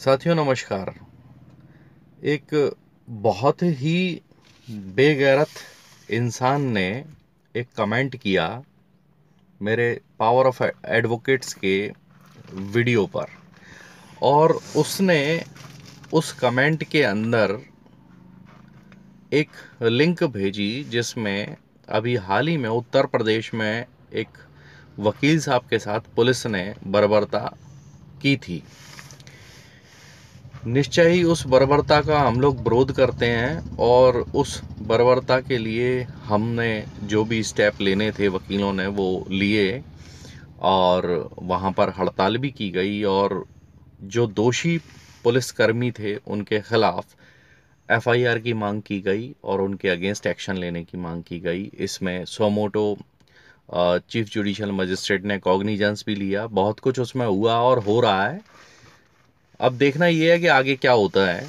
साथियों नमस्कार एक बहुत ही बेगैरत इंसान ने एक कमेंट किया मेरे पावर ऑफ एडवोकेट्स के वीडियो पर और उसने उस कमेंट के अंदर एक लिंक भेजी जिसमें अभी हाल ही में उत्तर प्रदेश में एक वकील साहब के साथ पुलिस ने बर्बरता की थी निश्चय ही उस बर्बरता का हम लोग विरोध करते हैं और उस बर्बरता के लिए हमने जो भी स्टेप लेने थे वकीलों ने वो लिए और वहाँ पर हड़ताल भी की गई और जो दोषी पुलिसकर्मी थे उनके ख़िलाफ़ एफआईआर की मांग की गई और उनके अगेंस्ट एक्शन लेने की मांग की गई इसमें सोमोटो चीफ जुडिशल मजिस्ट्रेट ने कॉग्निजेंस भी लिया बहुत कुछ उसमें हुआ और हो रहा है अब देखना ये है कि आगे क्या होता है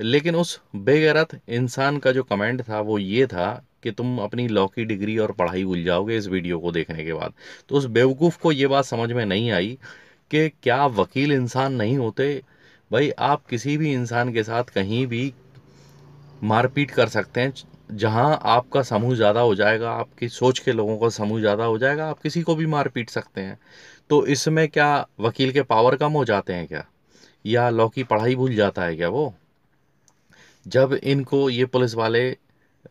लेकिन उस बेगैरत इंसान का जो कमेंट था वो ये था कि तुम अपनी लॉ की डिग्री और पढ़ाई भूल जाओगे इस वीडियो को देखने के बाद तो उस बेवकूफ़ को ये बात समझ में नहीं आई कि क्या वकील इंसान नहीं होते भाई आप किसी भी इंसान के साथ कहीं भी मारपीट कर सकते हैं जहाँ आपका समूह ज़्यादा हो जाएगा आपकी सोच के लोगों का समूह ज़्यादा हो जाएगा आप किसी को भी मार पीट सकते हैं तो इसमें क्या वकील के पावर कम हो जाते हैं क्या या लॉ की पढ़ाई भूल जाता है क्या वो जब इनको ये पुलिस वाले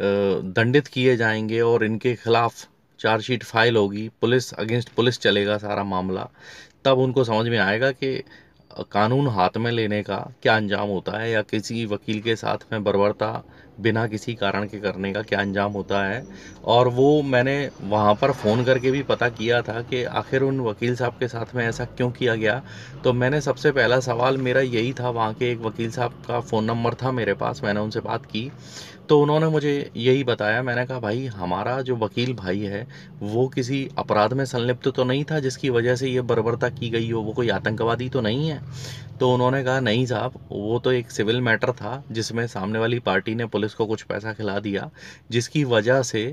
दंडित किए जाएंगे और इनके खिलाफ चार्जशीट फाइल होगी पुलिस अगेंस्ट पुलिस चलेगा सारा मामला तब उनको समझ में आएगा कि कानून हाथ में लेने का क्या अंजाम होता है या किसी वकील के साथ में बर्बरता बिना किसी कारण के करने का क्या अंजाम होता है और वो मैंने वहाँ पर फ़ोन करके भी पता किया था कि आखिर उन वकील साहब के साथ में ऐसा क्यों किया गया तो मैंने सबसे पहला सवाल मेरा यही था वहाँ के एक वकील साहब का फ़ोन नंबर था मेरे पास मैंने उनसे बात की तो उन्होंने मुझे यही बताया मैंने कहा भाई हमारा जो वकील भाई है वो किसी अपराध में संलिप्त तो नहीं था जिसकी वजह से ये बर्बरता की गई हो वो कोई आतंकवादी तो नहीं है तो उन्होंने कहा नहीं साहब वो तो एक सिविल मैटर था जिसमें सामने वाली पार्टी ने पुलिस को कुछ पैसा खिला दिया जिसकी वजह से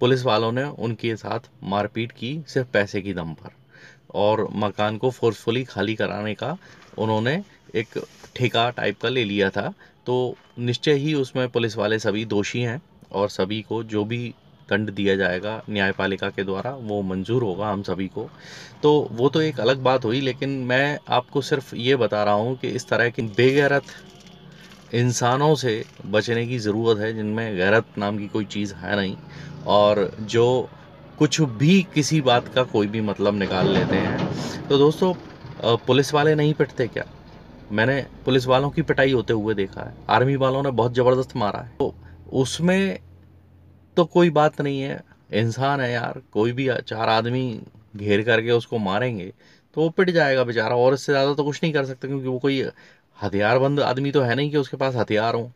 पुलिस वालों ने उनके साथ मारपीट की सिर्फ पैसे की दम पर और मकान को फोर्सफुली खाली कराने का उन्होंने एक ठेका टाइप का ले लिया था तो निश्चय ही उसमें पुलिस वाले सभी दोषी हैं और सभी को जो भी दंड दिया जाएगा न्यायपालिका के द्वारा वो मंजूर होगा हम सभी को तो वो तो एक अलग बात हुई लेकिन मैं आपको सिर्फ ये बता रहा हूँ कि इस तरह की बेगैरत इंसानों से बचने की ज़रूरत है जिनमें गैरत नाम की कोई चीज़ है नहीं और जो कुछ भी किसी बात का कोई भी मतलब निकाल लेते हैं तो दोस्तों पुलिस वाले नहीं पिटते क्या मैंने पुलिस वालों की पिटाई होते हुए देखा है आर्मी वालों ने बहुत ज़बरदस्त मारा है तो उसमें तो कोई बात नहीं है इंसान है यार कोई भी चार आदमी घेर करके उसको मारेंगे तो वो पिट जाएगा बेचारा और इससे ज़्यादा तो कुछ नहीं कर सकते क्योंकि वो कोई हथियारबंद आदमी तो है नहीं कि उसके पास हथियार हों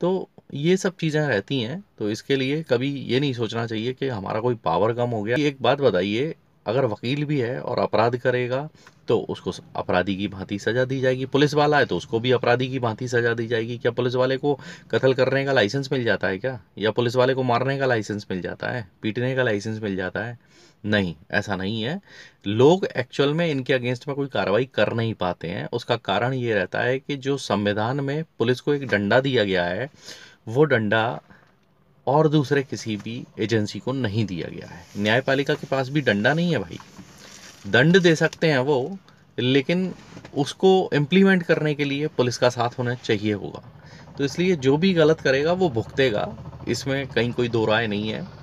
तो ये सब चीज़ें रहती हैं तो इसके लिए कभी ये नहीं सोचना चाहिए कि हमारा कोई पावर कम हो गया एक बात बताइए अगर वकील भी है और अपराध करेगा तो उसको अपराधी की भांति सजा दी जाएगी पुलिस वाला है तो उसको भी अपराधी की भांति सजा दी जाएगी क्या पुलिस वाले को कत्ल करने का लाइसेंस मिल जाता है क्या या पुलिस वाले को मारने का लाइसेंस मिल जाता है पीटने का लाइसेंस मिल जाता है नहीं ऐसा नहीं है लोग एक्चुअल में इनके अगेंस्ट में कोई कार्रवाई कर नहीं पाते हैं उसका कारण ये रहता है कि जो संविधान में पुलिस को एक डंडा दिया गया है वो डंडा और दूसरे किसी भी एजेंसी को नहीं दिया गया है न्यायपालिका के पास भी डंडा नहीं है भाई दंड दे सकते हैं वो लेकिन उसको इम्प्लीमेंट करने के लिए पुलिस का साथ होना चाहिए होगा तो इसलिए जो भी गलत करेगा वो भुगतेगा इसमें कहीं कोई दो राय नहीं है